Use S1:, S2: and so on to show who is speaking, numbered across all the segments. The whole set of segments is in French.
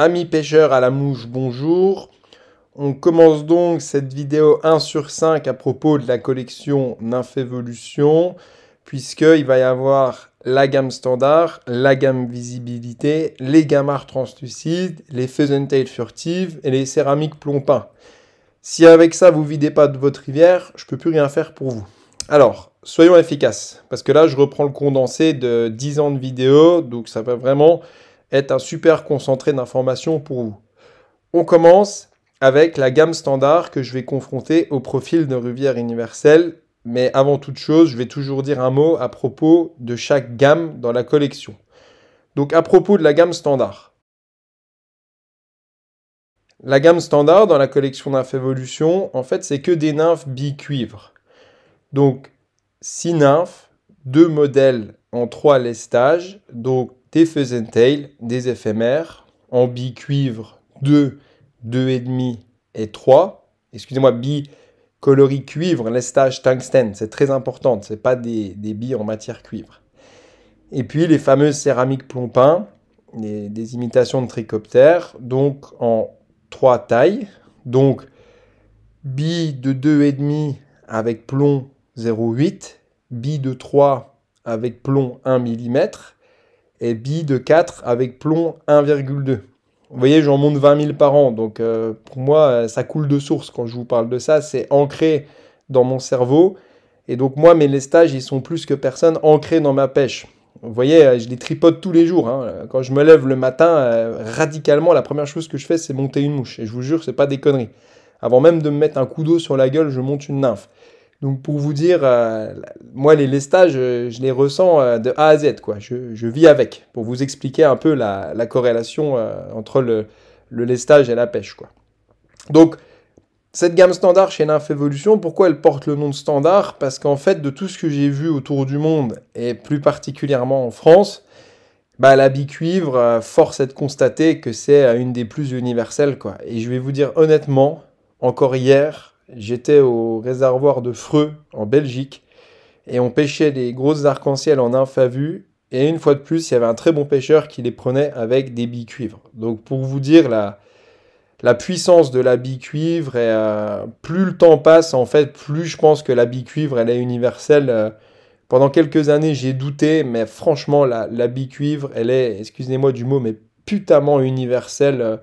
S1: Amis pêcheurs à la mouche, bonjour. On commence donc cette vidéo 1 sur 5 à propos de la collection Nymphévolution, puisqu'il va y avoir la gamme standard, la gamme visibilité, les gamards translucides, les tail furtives et les céramiques plompins. Si avec ça vous videz pas de votre rivière, je peux plus rien faire pour vous. Alors, soyons efficaces, parce que là je reprends le condensé de 10 ans de vidéo, donc ça va vraiment est un super concentré d'informations pour vous. On commence avec la gamme standard que je vais confronter au profil de Rivière Universelle. Mais avant toute chose, je vais toujours dire un mot à propos de chaque gamme dans la collection. Donc à propos de la gamme standard. La gamme standard dans la collection Nymph en fait, c'est que des nymphes bi-cuivre. Donc six nymphes, deux modèles en trois lestages, donc des Tail, des éphémères, en bi-cuivre 2, 2,5 et 3. Excusez-moi, bi-coloris cuivre, lestage tungstène, c'est très important, ce n'est pas des, billes en matière cuivre. Et puis les fameuses céramiques plombins, des imitations de tricoptères, donc en trois tailles, donc bi de 2,5 avec plomb 0,8, bi de 3 avec plomb 1 mm, et billes de 4 avec plomb 1,2. Vous voyez, j'en monte 20 000 par an. Donc euh, pour moi, euh, ça coule de source quand je vous parle de ça. C'est ancré dans mon cerveau. Et donc moi, mes stages, ils sont plus que personne ancrés dans ma pêche. Vous voyez, euh, je les tripote tous les jours. Hein. Quand je me lève le matin, radicalement, la première chose que je fais, c'est monter une mouche. Et je vous jure, c'est pas des conneries. Avant même de me mettre un coup d'eau sur la gueule, je monte une nymphe. Donc pour vous dire, euh, moi les lestages, euh, je, les ressens euh, de A à Z, quoi. Je, vis avec, pour vous expliquer un peu la, corrélation entre le, lestage et la pêche, quoi. Donc cette gamme standard chez Nymph Evolution, pourquoi elle porte le nom de standard Parce qu'en fait, de tout ce que j'ai vu autour du monde, et plus particulièrement en France, bah, la cuivre force est de constater que c'est une des plus universelles, quoi. Et je vais vous dire honnêtement, encore hier, J'étais au réservoir de Freux, en Belgique, et on pêchait des grosses arcs-en-ciel en infavu. Et une fois de plus, il y avait un très bon pêcheur qui les prenait avec des billes cuivres Donc pour vous dire la, la puissance de la bille cuivre, et euh, plus le temps passe, en fait, plus je pense que la bille cuivre, elle est universelle. Euh, pendant quelques années, j'ai douté, mais franchement, la, la bille cuivre, elle est, excusez-moi du mot, mais putainement universelle. Euh,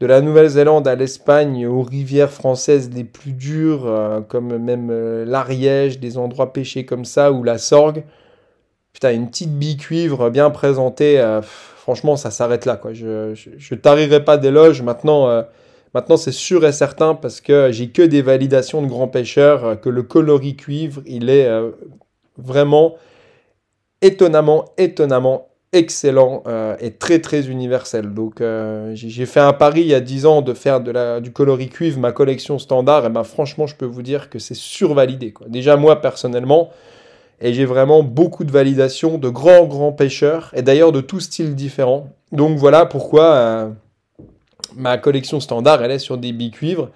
S1: de la Nouvelle-Zélande à l'Espagne, aux rivières françaises les plus dures, euh, comme même euh, l'Ariège, des endroits pêchés comme ça, ou la Sorgue. Putain, une petite bille cuivre bien présentée, euh, franchement, ça s'arrête là. Quoi. Je, je, pas d'éloge. Maintenant, maintenant c'est sûr et certain parce que j'ai que des validations de grands pêcheurs que le coloris cuivre, il est vraiment étonnamment, étonnamment, excellent euh, et très très universel. Donc euh, j'ai fait un pari il y a 10 ans de faire du coloris cuivre ma collection standard et ben franchement je peux vous dire que c'est survalidé. Quoi. Déjà moi personnellement et j'ai vraiment beaucoup de validations, de grands grands pêcheurs et d'ailleurs de tous styles différents, Donc voilà pourquoi euh, ma collection standard elle est sur des bicuivres.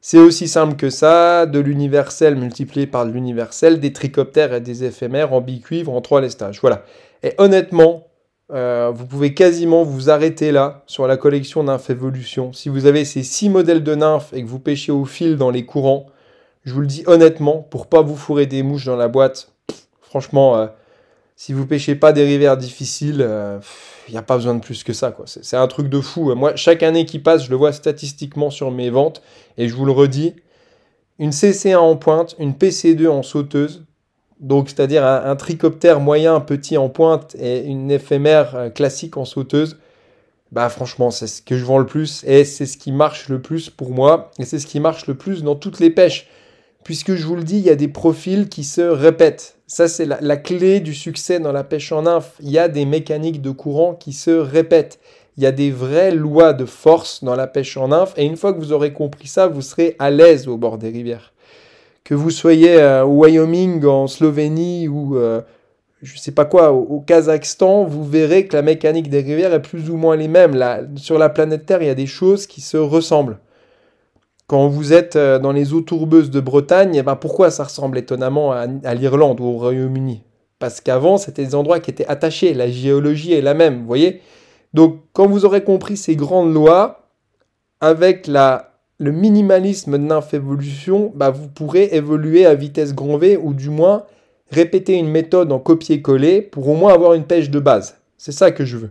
S1: C'est aussi simple que ça, de l'universel multiplié par l'universel, des tricoptères et des éphémères en bicuivre en trois lestages. Voilà. Et honnêtement, euh, vous pouvez quasiment vous arrêter là sur la collection Nymph Evolution. Si vous avez ces six modèles de nymphes et que vous pêchez au fil dans les courants, je vous le dis honnêtement, pour pas vous fourrer des mouches dans la boîte, franchement, euh, si vous pêchez pas des rivières difficiles, il euh, n'y a pas besoin de plus que ça. C'est un truc de fou. Moi, chaque année qui passe, je le vois statistiquement sur mes ventes et je vous le redis, une CC1 en pointe, une PC2 en sauteuse, donc c'est-à-dire un, tricoptère moyen petit en pointe et une éphémère euh, classique en sauteuse, bah franchement c'est ce que je vends le plus et c'est ce qui marche le plus pour moi et c'est ce qui marche le plus dans toutes les pêches. Puisque je vous le dis, il y a des profils qui se répètent. Ça c'est la, la clé du succès dans la pêche en nymphe. Il y a des mécaniques de courant qui se répètent. Il y a des vraies lois de force dans la pêche en nymphe et une fois que vous aurez compris ça, vous serez à l'aise au bord des rivières que vous soyez euh, au Wyoming, en Slovénie ou euh, je sais pas quoi, au, Kazakhstan, vous verrez que la mécanique des rivières est plus ou moins les mêmes. Là, sur la planète Terre, il y a des choses qui se ressemblent. Quand vous êtes euh, dans les eaux tourbeuses de Bretagne, eh ben, pourquoi ça ressemble étonnamment à, à l'Irlande ou au Royaume-Uni Parce qu'avant, c'était des endroits qui étaient attachés, la géologie est la même, vous voyez Donc, quand vous aurez compris ces grandes lois, avec la le minimalisme nymphe évolution, bah vous pourrez évoluer à vitesse grand V ou du moins répéter une méthode en copier-coller pour au moins avoir une pêche de base. C'est ça que je veux.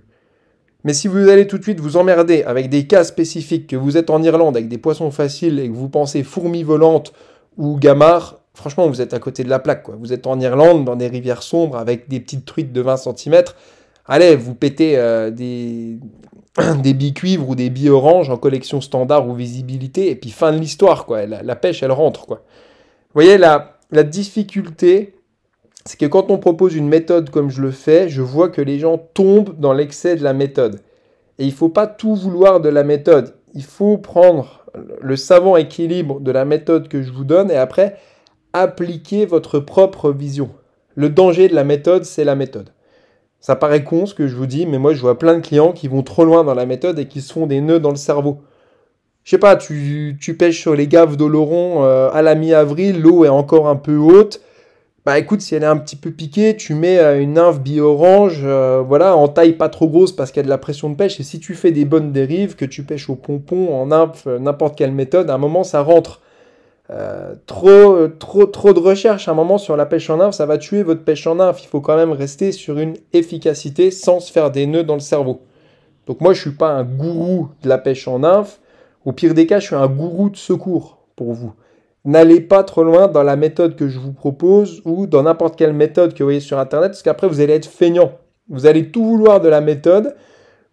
S1: Mais si vous allez tout de suite vous emmerder avec des cas spécifiques, que vous êtes en Irlande avec des poissons faciles et que vous pensez fourmis volantes ou gamards, franchement vous êtes à côté de la plaque. Vous êtes en Irlande dans des rivières sombres avec des petites truites de 20 cm, allez, vous pétez euh, des, des billes cuivres ou des billes oranges en collection standard ou visibilité, et puis fin de l'histoire, quoi. La, pêche, elle rentre, quoi. Vous voyez, la, la difficulté, c'est que quand on propose une méthode comme je le fais, je vois que les gens tombent dans l'excès de la méthode. Et il ne faut pas tout vouloir de la méthode. Il faut prendre le savant équilibre de la méthode que je vous donne et après appliquer votre propre vision. Le danger de la méthode, c'est la méthode. Ça paraît con ce que je vous dis, mais moi je vois plein de clients qui vont trop loin dans la méthode et qui se font des nœuds dans le cerveau. Je sais pas, tu, pêches sur les gaves d'Oloron euh, à la mi-avril, l'eau est encore un peu haute. Bah écoute, si elle est un petit peu piquée, tu mets euh, une nymphe bi-orange, euh, voilà, en taille pas trop grosse parce qu'il y a de la pression de pêche. Et si tu fais des bonnes dérives, que tu pêches au pompon, en nymphe, n'importe quelle méthode, à un moment ça rentre. Euh, trop, trop, trop de recherche à un moment sur la pêche en nymphe, ça va tuer votre pêche en nymphe. Il faut quand même rester sur une efficacité sans se faire des nœuds dans le cerveau. Donc moi, je suis pas un gourou de la pêche en nymphe. Au pire des cas, je suis un gourou de secours pour vous. N'allez pas trop loin dans la méthode que je vous propose ou dans n'importe quelle méthode que vous voyez sur Internet, parce qu'après, vous allez être feignant. Vous allez tout vouloir de la méthode.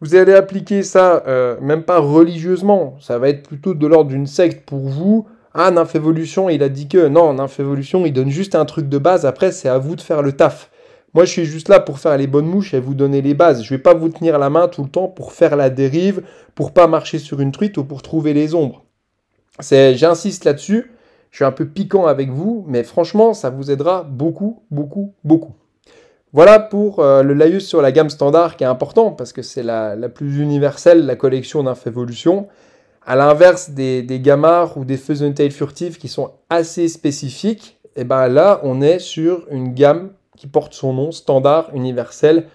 S1: Vous allez appliquer ça, euh, même pas religieusement. Ça va être plutôt de l'ordre d'une secte pour vous ah, Nymphévolution, il a dit que. Non, Nymphévolution, il donne juste un truc de base. Après, c'est à vous de faire le taf. Moi, je suis juste là pour faire les bonnes mouches et vous donner les bases. Je ne vais pas vous tenir la main tout le temps pour faire la dérive, pour pas marcher sur une truite ou pour trouver les ombres. J'insiste là-dessus. Je suis un peu piquant avec vous, mais franchement, ça vous aidera beaucoup, beaucoup, beaucoup. Voilà pour euh, le laïus sur la gamme standard qui est important parce que c'est la, plus universelle, la collection Nymphévolution. À l'inverse des, gamards ou des tail furtifs qui sont assez spécifiques, et eh ben là, on est sur une gamme qui porte son nom, standard, universel.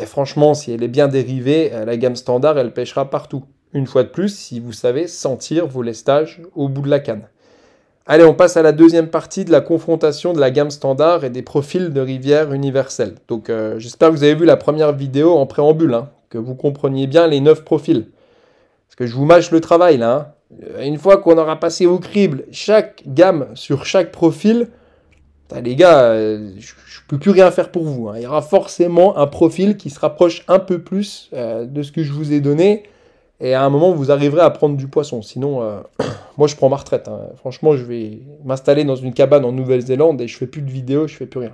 S1: Et franchement, si elle est bien dérivée, euh, la gamme standard, elle pêchera partout. Une fois de plus, si vous savez sentir vos lestages au bout de la canne. Allez, on passe à la deuxième partie de la confrontation de la gamme standard et des profils de rivière universelle. Donc, euh, j'espère que vous avez vu la première vidéo en préambule, hein, que vous compreniez bien les neuf profils. Parce que je vous mâche le travail là. Hein. Euh, une fois qu'on aura passé au crible chaque gamme sur chaque profil, bah, les gars, euh, je, ne peux plus rien faire pour vous. Hein. Il y aura forcément un profil qui se rapproche un peu plus euh, de ce que je vous ai donné. Et à un moment, vous arriverez à prendre du poisson. Sinon, moi, je prends ma retraite. Hein. Franchement, je vais m'installer dans une cabane en Nouvelle-Zélande et je fais plus de vidéos, je fais plus rien.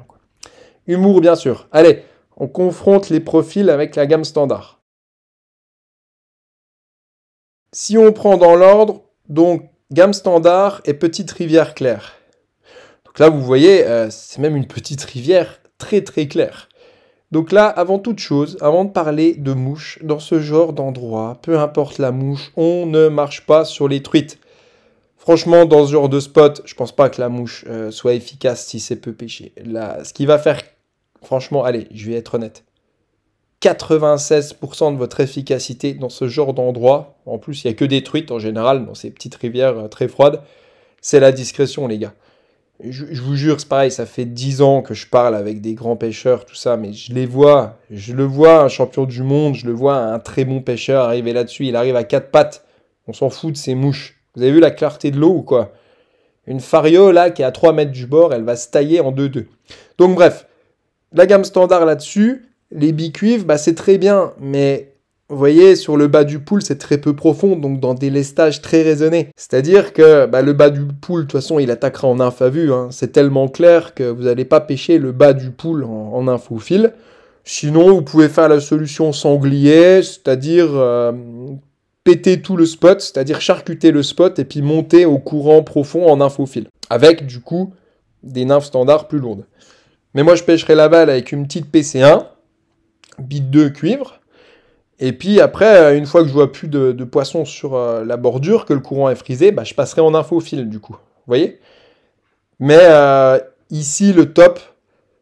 S1: Humour, bien sûr. Allez, on confronte les profils avec la gamme standard. Si on prend dans l'ordre, donc gamme standard et petite rivière claire. Donc là, vous voyez, euh, c'est même une petite rivière très très claire. Donc là, avant toute chose, avant de parler de mouche dans ce genre d'endroit, peu importe la mouche, on ne marche pas sur les truites. Franchement, dans ce genre de spot, je pense pas que la mouche euh, soit efficace si c'est peu pêché. Là, ce qui va faire, franchement, allez, je vais être honnête. 96% de votre efficacité dans ce genre d'endroit. En plus, il n'y a que des truites en général dans ces petites rivières euh, très froides. C'est la discrétion, les gars. Je, vous jure, c'est pareil, ça fait 10 ans que je parle avec des grands pêcheurs, tout ça, mais je les vois. Je le vois, un champion du monde, je le vois, un très bon pêcheur arriver là-dessus. Il arrive à quatre pattes. On s'en fout de ses mouches. Vous avez vu la clarté de l'eau ou quoi Une fario, là, qui est à 3 mètres du bord, elle va se tailler en 2-2. Donc, bref, la gamme standard là-dessus, les bicuivres, bah, c'est très bien, mais vous voyez, sur le bas du pool, c'est très peu profond, donc dans des lestages très raisonnés. C'est-à-dire que bah, le bas du pool, de toute façon, il attaquera en infa vue. Hein. C'est tellement clair que vous n'allez pas pêcher le bas du pool en, en info Sinon, vous pouvez faire la solution sanglier, c'est-à-dire euh, péter tout le spot, c'est-à-dire charcuter le spot et puis monter au courant profond en infofil, avec du coup des nymphes standards plus lourdes. Mais moi je pêcherai la balle avec une petite PC1, bit 2 cuivre. Et puis après, euh, une fois que je vois plus de, poissons sur euh, la bordure, que le courant est frisé, bah, je passerai en fil du coup. Vous voyez Mais euh, ici, le top,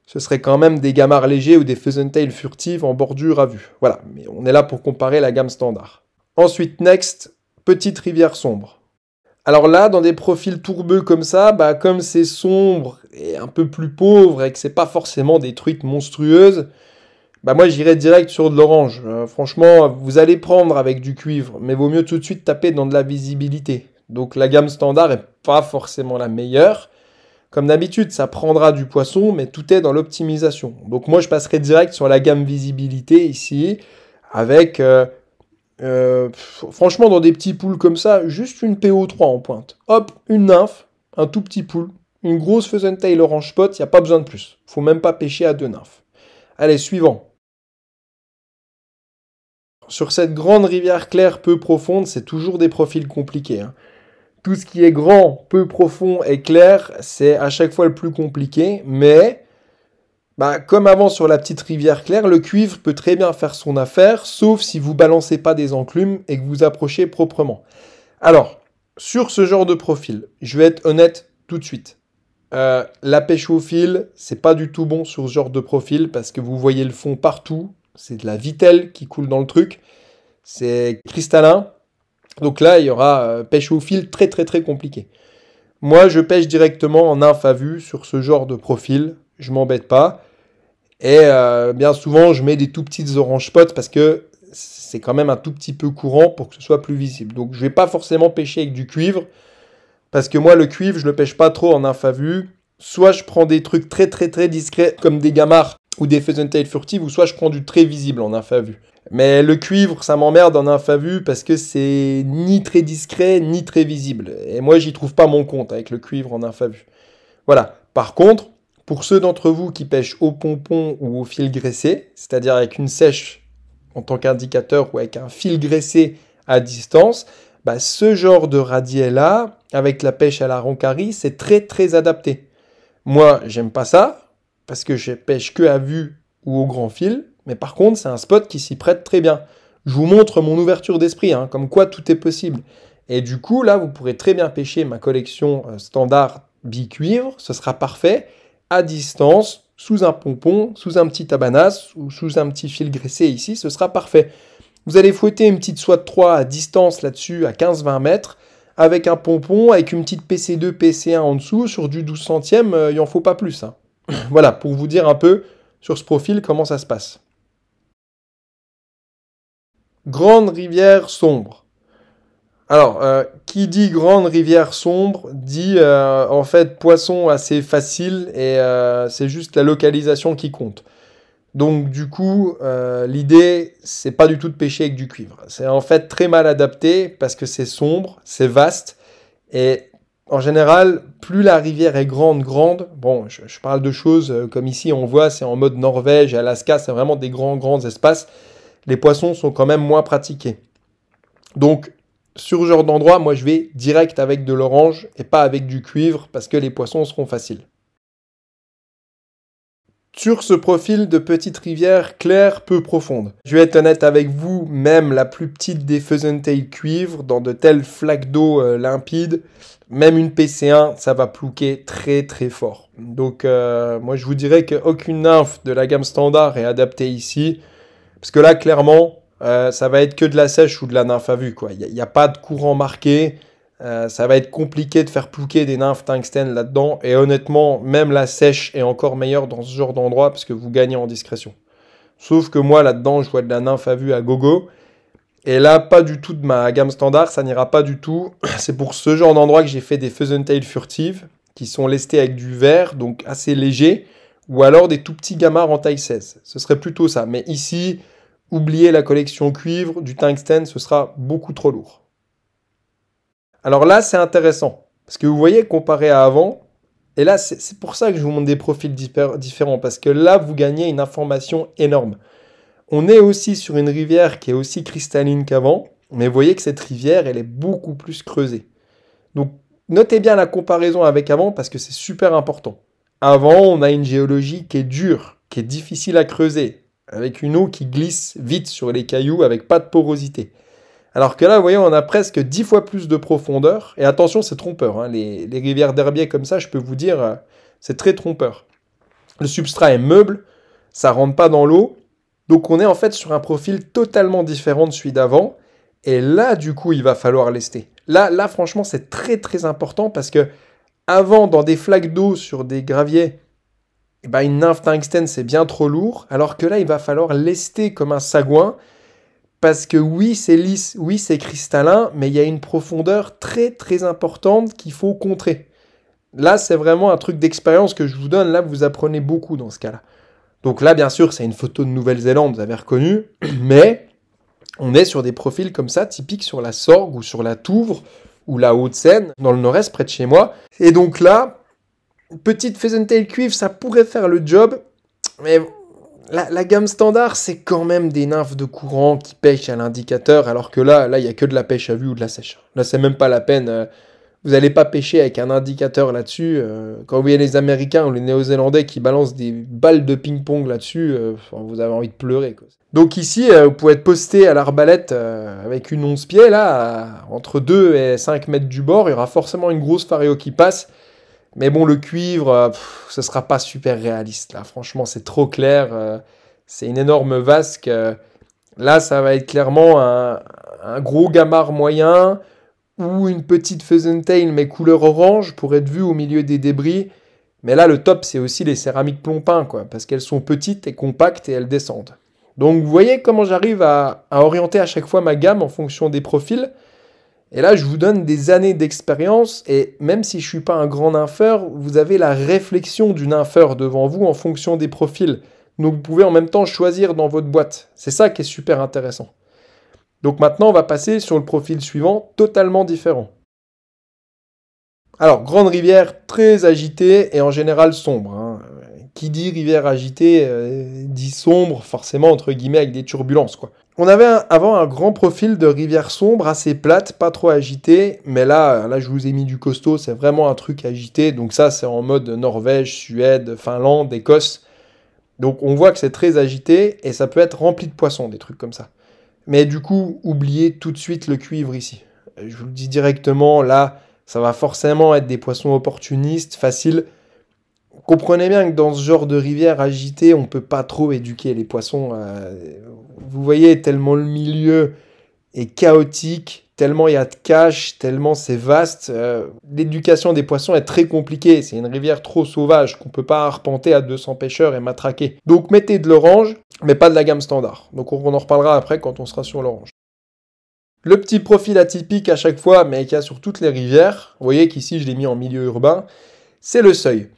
S1: ce serait quand même des gamards légers ou des pheasant furtives en bordure à vue. Voilà, mais on est là pour comparer la gamme standard. Ensuite, next, petite rivière sombre. Alors là, dans des profils tourbeux comme ça, bah, comme c'est sombre et un peu plus pauvre et que c'est pas forcément des truites monstrueuses, bah moi j'irai direct sur de l'orange. Euh, franchement, vous allez prendre avec du cuivre, mais vaut mieux tout de suite taper dans de la visibilité. Donc la gamme standard n'est pas forcément la meilleure. Comme d'habitude, ça prendra du poisson, mais tout est dans l'optimisation. Donc moi je passerai direct sur la gamme visibilité ici, avec euh, euh, franchement dans des petits poules comme ça, juste une PO3 en pointe. Hop, une nymphe, un tout petit poule, une grosse faisant tail orange Spot, il n'y a pas besoin de plus. Faut même pas pêcher à deux nymphes. Allez, suivant sur cette grande rivière claire peu profonde, c'est toujours des profils compliqués. Hein. Tout ce qui est grand, peu profond et clair, c'est à chaque fois le plus compliqué, mais bah, comme avant sur la petite rivière claire, le cuivre peut très bien faire son affaire, sauf si vous balancez pas des enclumes et que vous approchez proprement. Alors, sur ce genre de profil, je vais être honnête tout de suite. Euh, la pêche au fil, c'est pas du tout bon sur ce genre de profil parce que vous voyez le fond partout, c'est de la vitelle qui coule dans le truc, c'est cristallin. Donc là, il y aura euh, pêche au fil très très très compliqué. Moi, je pêche directement en infavu sur ce genre de profil, je m'embête pas. Et euh, bien souvent, je mets des tout petites oranges potes parce que c'est quand même un tout petit peu courant pour que ce soit plus visible. Donc je vais pas forcément pêcher avec du cuivre parce que moi le cuivre, je le pêche pas trop en infavu. Soit je prends des trucs très très très discrets comme des gamards ou des Pheasant furtives, furtive, ou soit je prends du très visible en infavu. Mais le cuivre, ça m'emmerde en infavu parce que c'est ni très discret, ni très visible. Et moi, j'y trouve pas mon compte avec le cuivre en infavu. Voilà. Par contre, pour ceux d'entre vous qui pêchent au pompon ou au fil graissé, c'est-à-dire avec une sèche en tant qu'indicateur ou avec un fil graissé à distance, bah, ce genre de radier-là, avec la pêche à la roncarie, c'est très très adapté. Moi, j'aime pas ça, parce que je pêche que à vue ou au grand fil, mais par contre, c'est un spot qui s'y prête très bien. Je vous montre mon ouverture d'esprit, hein, comme quoi tout est possible. Et du coup, là, vous pourrez très bien pêcher ma collection euh, standard bi-cuivre, ce sera parfait, à distance, sous un pompon, sous un petit tabanas ou sous un petit fil graissé ici, ce sera parfait. Vous allez fouetter une petite soie de 3 à distance là-dessus, à 15-20 mètres, avec un pompon, avec une petite PC2, PC1 en dessous, sur du 12 centième, euh, il n'en faut pas plus. Hein. voilà, pour vous dire un peu sur ce profil comment ça se passe. Grande rivière sombre. Alors, euh, qui dit grande rivière sombre dit euh, en fait poisson assez facile et euh, c'est juste la localisation qui compte. Donc du coup, l'idée, c'est pas du tout de pêcher avec du cuivre. C'est en fait très mal adapté parce que c'est sombre, c'est vaste et en général, plus la rivière est grande, grande, bon, je, parle de choses euh, comme ici, on voit, c'est en mode Norvège et Alaska, c'est vraiment des grands, grands espaces, les poissons sont quand même moins pratiqués. Donc, sur ce genre d'endroit, moi je vais direct avec de l'orange et pas avec du cuivre parce que les poissons seront faciles sur ce profil de petite rivière claire peu profonde. Je vais être honnête avec vous, même la plus petite des tail cuivre, dans de telles flaques d'eau euh, limpides, même une PC1, ça va plouquer très très fort. Donc euh, moi je vous dirais qu'aucune nymphe de la gamme standard est adaptée ici, parce que là clairement, euh, ça va être que de la sèche ou de la nymphe à vue. Il n'y a, pas de courant marqué, euh, ça va être compliqué de faire plouquer des nymphes tungsten là-dedans. Et honnêtement, même la sèche est encore meilleure dans ce genre d'endroit parce que vous gagnez en discrétion. Sauf que moi, là-dedans, je vois de la nymphe à vue à gogo. Et là, pas du tout de ma gamme standard, ça n'ira pas du tout. C'est pour ce genre d'endroit que j'ai fait des tail furtives, qui sont lestés avec du verre, donc assez léger, ou alors des tout petits gamards en taille 16. Ce serait plutôt ça. Mais ici, oubliez la collection cuivre, du tungsten, ce sera beaucoup trop lourd. Alors là, c'est intéressant. Parce que vous voyez, comparé à avant, et là, c'est pour ça que je vous montre des profils différents, parce que là, vous gagnez une information énorme. On est aussi sur une rivière qui est aussi cristalline qu'avant, mais vous voyez que cette rivière, elle est beaucoup plus creusée. Donc, notez bien la comparaison avec avant, parce que c'est super important. Avant, on a une géologie qui est dure, qui est difficile à creuser, avec une eau qui glisse vite sur les cailloux, avec pas de porosité. Alors que là, vous voyez, on a presque 10 fois plus de profondeur. Et attention, c'est trompeur. Hein. Les, rivières d'herbier comme ça, je peux vous dire, euh, c'est très trompeur. Le substrat est meuble, ça rentre pas dans l'eau. Donc on est en fait sur un profil totalement différent de celui d'avant. Et là, du coup, il va falloir lester. Là, là franchement, c'est très très important parce que avant, dans des flaques d'eau sur des graviers, eh ben, une nymphe tungstène, c'est bien trop lourd. Alors que là, il va falloir lester comme un sagouin. Parce que oui, c'est lisse, oui, c'est cristallin, mais il y a une profondeur très très importante qu'il faut contrer. Là, c'est vraiment un truc d'expérience que je vous donne. Là, vous apprenez beaucoup dans ce cas-là. Donc là, bien sûr, c'est une photo de Nouvelle-Zélande, vous avez reconnu, mais on est sur des profils comme ça, typiques sur la Sorgue ou sur la Touvre ou la Haute-Seine, dans le nord-est, près de chez moi. Et donc là, petite pheasant tail cuivre, ça pourrait faire le job, mais la, gamme standard, c'est quand même des nymphes de courant qui pêchent à l'indicateur, alors que là, là, il n'y a que de la pêche à vue ou de la sèche. Là, c'est même pas la peine. Euh, vous n'allez pas pêcher avec un indicateur là-dessus. Euh, quand vous voyez les Américains ou les Néo-Zélandais qui balancent des balles de ping-pong là-dessus, euh, vous avez envie de pleurer. Donc ici, vous pouvez être posté à l'arbalète avec une once pied, là, entre 2 et 5 mètres du bord, il y aura forcément une grosse fario qui passe. Mais bon, le cuivre, ce euh, ce sera pas super réaliste. Là, franchement, c'est trop clair. Euh, c'est une énorme vasque. Euh, là, ça va être clairement un, gros gamard moyen ou une petite pheasant tail, mais couleur orange, pour être vu au milieu des débris. Mais là, le top, c'est aussi les céramiques plompins, quoi, parce qu'elles sont petites et compactes et elles descendent. Donc, vous voyez comment j'arrive à orienter à chaque fois ma gamme en fonction des profils. Et là, je vous donne des années d'expérience et même si je ne suis pas un grand nympheur, vous avez la réflexion du nympheur devant vous en fonction des profils. Donc vous pouvez en même temps choisir dans votre boîte. C'est ça qui est super intéressant. Donc maintenant, on va passer sur le profil suivant, totalement différent. Alors, grande rivière très agitée et en général sombre. Hein qui dit rivière agitée euh, dit sombre, forcément entre guillemets avec des turbulences quoi. On avait avant un grand profil de rivière sombre, assez plate, pas trop agitée, mais là, euh, là je vous ai mis du costaud, c'est vraiment un truc agité, donc ça c'est en mode Norvège, Suède, Finlande, Écosse. Donc on voit que c'est très agité et ça peut être rempli de poissons, des trucs comme ça. Mais du coup, oubliez tout de suite le cuivre ici. Euh, je vous le dis directement, là, ça va forcément être des poissons opportunistes, faciles comprenez bien que dans ce genre de rivière agitée, on peut pas trop éduquer les poissons. Euh, vous voyez tellement le milieu est chaotique, tellement il y a de cache, tellement c'est vaste. Euh, l'éducation des poissons est très compliquée. C'est une rivière trop sauvage qu'on ne peut pas arpenter à 200 pêcheurs et matraquer. Donc mettez de l'orange, mais pas de la gamme standard. Donc on en reparlera après quand on sera sur l'orange. Le petit profil atypique à chaque fois, mais qu'il y a sur toutes les rivières, vous voyez qu'ici je l'ai mis en milieu urbain, c'est le seuil.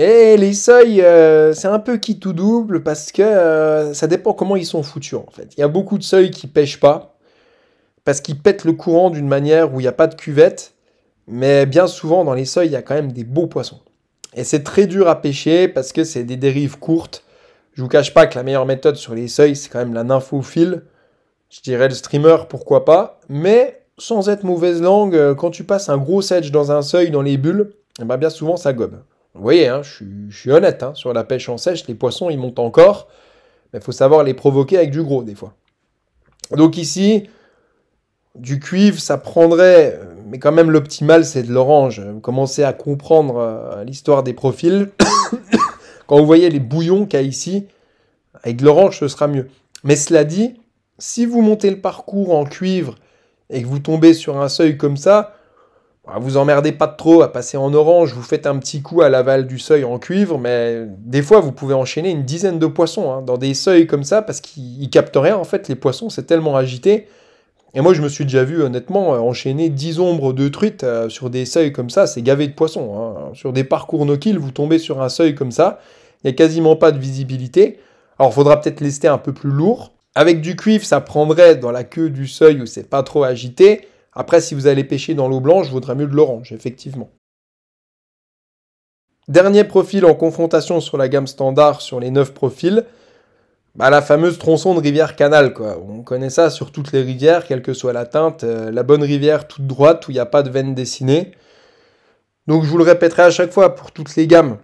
S1: Et eh, les seuils, euh, c'est un peu qui tout double parce que euh, ça dépend comment ils sont foutus en fait. Il y a beaucoup de seuils qui pêchent pas parce qu'ils pètent le courant d'une manière où il n'y a pas de cuvette. Mais bien souvent, dans les seuils, il y a quand même des beaux poissons. Et c'est très dur à pêcher parce que c'est des dérives courtes. Je vous cache pas que la meilleure méthode sur les seuils, c'est quand même la nymphophile. Je dirais le streamer, pourquoi pas. Mais sans être mauvaise langue, euh, quand tu passes un gros sedge dans un seuil, dans les bulles, eh ben, bien souvent ça gobe. Vous voyez, hein, je, suis, honnête, hein, sur la pêche en sèche, les poissons, ils montent encore, mais il faut savoir les provoquer avec du gros des fois. Donc ici, du cuivre, ça prendrait, mais quand même l'optimal, c'est de l'orange. commencez à comprendre euh, l'histoire des profils. quand vous voyez les bouillons qu'il ici, avec de l'orange, ce sera mieux. Mais cela dit, si vous montez le parcours en cuivre et que vous tombez sur un seuil comme ça, ah, vous emmerdez pas trop à passer en orange, vous faites un petit coup à l'aval du seuil en cuivre, mais des fois vous pouvez enchaîner une dizaine de poissons hein, dans des seuils comme ça parce qu'ils captent rien. En fait, les poissons c'est tellement agité. Et moi, je me suis déjà vu honnêtement euh, enchaîner 10 ombres de truites euh, sur des seuils comme ça, c'est gavé de poissons. Hein. Sur des parcours no kill, vous tombez sur un seuil comme ça, il n'y a quasiment pas de visibilité. Alors, faudra peut-être lester un peu plus lourd. Avec du cuivre, ça prendrait dans la queue du seuil où c'est pas trop agité. Après, si vous allez pêcher dans l'eau blanche, vaudrait mieux de l'orange, effectivement. Dernier profil en confrontation sur la gamme standard sur les 9 profils, bah, la fameuse tronçon de rivière-canal. quoi. On connaît ça sur toutes les rivières, quelle que soit la teinte, euh, la bonne rivière toute droite où il n'y a pas de veine dessinée. Donc je vous le répéterai à chaque fois pour toutes les gammes.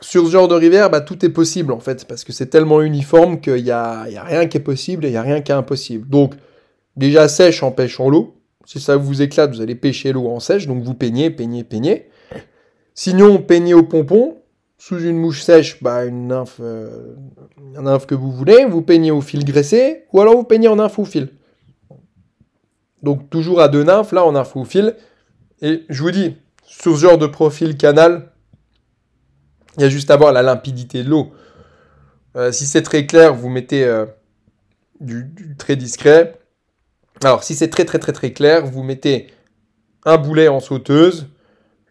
S1: Sur ce genre de rivière, bah, tout est possible en fait, parce que c'est tellement uniforme qu'il n'y a, y a rien qui est possible et il n'y a rien qui est impossible. Donc déjà sèche en pêchant l'eau, si ça vous éclate, vous allez pêcher l'eau en sèche, donc vous peignez, peignez, peignez. Sinon, peignez au pompon, sous une mouche sèche, bah, une euh, nymphe, que vous voulez, vous peignez au fil graissé, ou alors vous peignez en nymphe au fil. Donc toujours à deux nymphes, là en nymphe au fil. Et je vous dis, sur ce genre de profil canal, il y a juste à voir la limpidité de l'eau. Euh, si c'est très clair, vous mettez euh, du, très discret. Alors, si c'est très très très très clair, vous mettez un boulet en sauteuse,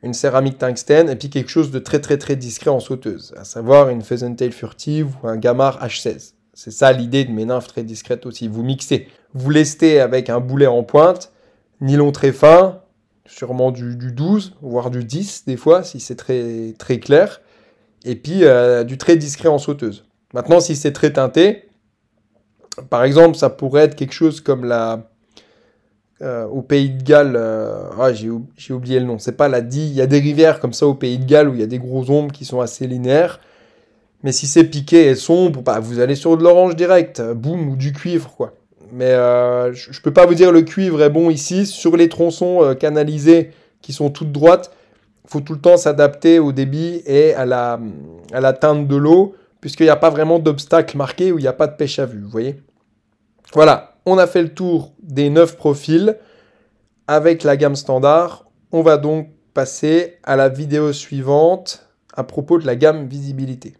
S1: une céramique tungstène, et puis quelque chose de très très très discret en sauteuse, à savoir une pheasant-tail furtive ou un gamar H16. C'est ça l'idée de mes nymphes très discrètes aussi. Vous mixez, vous lestez avec un boulet en pointe, nylon très fin, sûrement du, 12, voire du 10 des fois, si c'est très très clair, et puis euh, du très discret en sauteuse. Maintenant, si c'est très teinté, par exemple, ça pourrait être quelque chose comme la, euh, au pays de Galles, euh, ah, j'ai, oublié le nom, c'est pas la il y a des rivières comme ça au pays de Galles où il y a des gros ombres qui sont assez linéaires. Mais si c'est piqué et sombre, bah, vous allez sur de l'orange direct, boum, ou du cuivre, quoi. Mais euh, je peux pas vous dire le cuivre est bon ici. Sur les tronçons canalisés qui sont toutes droites, faut tout le temps s'adapter au débit et à la, teinte de l'eau, puisqu'il n'y a pas vraiment d'obstacle marqué où il n'y a pas de pêche à vue, vous voyez. Voilà, on a fait le tour des 9 profils avec la gamme standard. On va donc passer à la vidéo suivante à propos de la gamme visibilité.